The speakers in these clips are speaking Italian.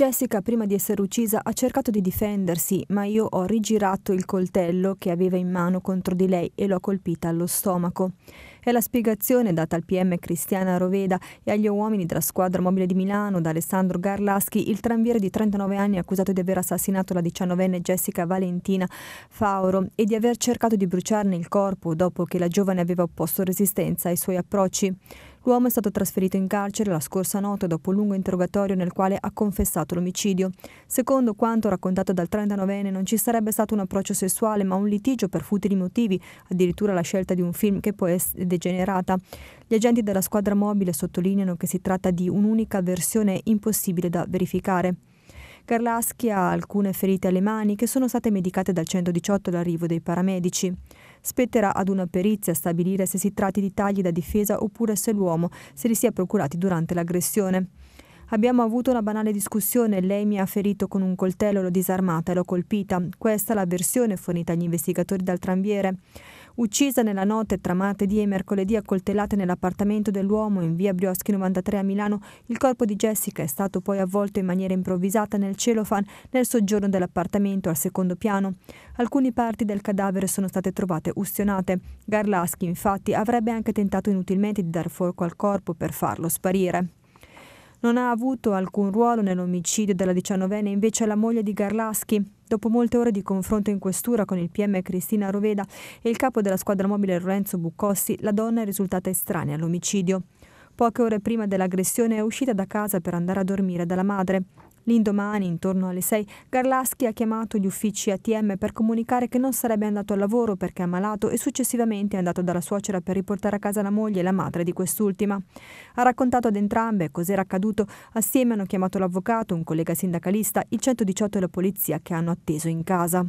Jessica, prima di essere uccisa, ha cercato di difendersi, ma io ho rigirato il coltello che aveva in mano contro di lei e l'ho colpita allo stomaco. È la spiegazione data al PM Cristiana Roveda e agli uomini della squadra mobile di Milano da Alessandro Garlaschi, il tranviere di 39 anni accusato di aver assassinato la 19enne Jessica Valentina Fauro e di aver cercato di bruciarne il corpo dopo che la giovane aveva opposto resistenza ai suoi approcci. L'uomo è stato trasferito in carcere la scorsa notte dopo un lungo interrogatorio nel quale ha confessato l'omicidio. Secondo quanto raccontato dal 39enne non ci sarebbe stato un approccio sessuale ma un litigio per futili motivi, addirittura la scelta di un film che può essere degenerata. Gli agenti della squadra mobile sottolineano che si tratta di un'unica versione impossibile da verificare. Karlaschi ha alcune ferite alle mani che sono state medicate dal 118 all'arrivo dei paramedici. Spetterà ad una perizia stabilire se si tratti di tagli da difesa oppure se l'uomo se li sia procurati durante l'aggressione. Abbiamo avuto una banale discussione, lei mi ha ferito con un coltello, l'ho disarmata e l'ho colpita. Questa è la versione fornita agli investigatori dal tranviere uccisa nella notte tra martedì e mercoledì a nell'appartamento dell'uomo in via Brioschi 93 a Milano, il corpo di Jessica è stato poi avvolto in maniera improvvisata nel celofan nel soggiorno dell'appartamento al secondo piano. Alcune parti del cadavere sono state trovate ustionate. Garlaschi infatti avrebbe anche tentato inutilmente di dar fuoco al corpo per farlo sparire non ha avuto alcun ruolo nell'omicidio della diciannovenne invece la moglie di Garlaschi. Dopo molte ore di confronto in questura con il PM Cristina Roveda e il capo della squadra mobile Lorenzo Buccossi, la donna è risultata estranea all'omicidio. Poche ore prima dell'aggressione è uscita da casa per andare a dormire dalla madre. L'indomani, intorno alle 6, Garlaschi ha chiamato gli uffici ATM per comunicare che non sarebbe andato al lavoro perché è ammalato e successivamente è andato dalla suocera per riportare a casa la moglie e la madre di quest'ultima. Ha raccontato ad entrambe cos'era accaduto, assieme hanno chiamato l'avvocato, un collega sindacalista, il 118 e la polizia che hanno atteso in casa.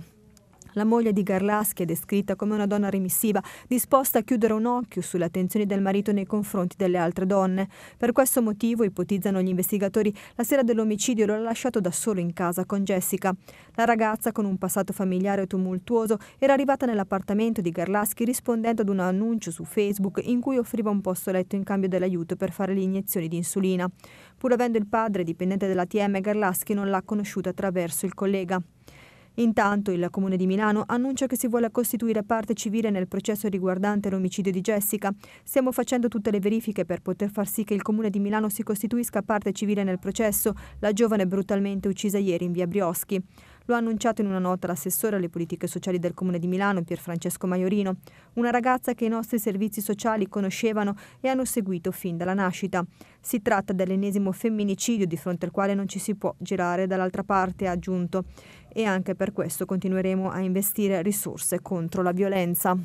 La moglie di Garlaschi è descritta come una donna remissiva, disposta a chiudere un occhio sulle attenzioni del marito nei confronti delle altre donne. Per questo motivo, ipotizzano gli investigatori, la sera dell'omicidio lo ha lasciato da solo in casa con Jessica. La ragazza, con un passato familiare tumultuoso, era arrivata nell'appartamento di Garlaschi rispondendo ad un annuncio su Facebook in cui offriva un posto letto in cambio dell'aiuto per fare le iniezioni di insulina. Pur avendo il padre dipendente dell'ATM, Garlaschi non l'ha conosciuta attraverso il collega. Intanto il Comune di Milano annuncia che si vuole costituire parte civile nel processo riguardante l'omicidio di Jessica. Stiamo facendo tutte le verifiche per poter far sì che il Comune di Milano si costituisca parte civile nel processo, la giovane brutalmente uccisa ieri in via Brioschi. Lo ha annunciato in una nota l'assessore alle politiche sociali del Comune di Milano, Pierfrancesco Maiorino, una ragazza che i nostri servizi sociali conoscevano e hanno seguito fin dalla nascita. Si tratta dell'ennesimo femminicidio di fronte al quale non ci si può girare dall'altra parte, ha aggiunto, e anche per questo continueremo a investire risorse contro la violenza.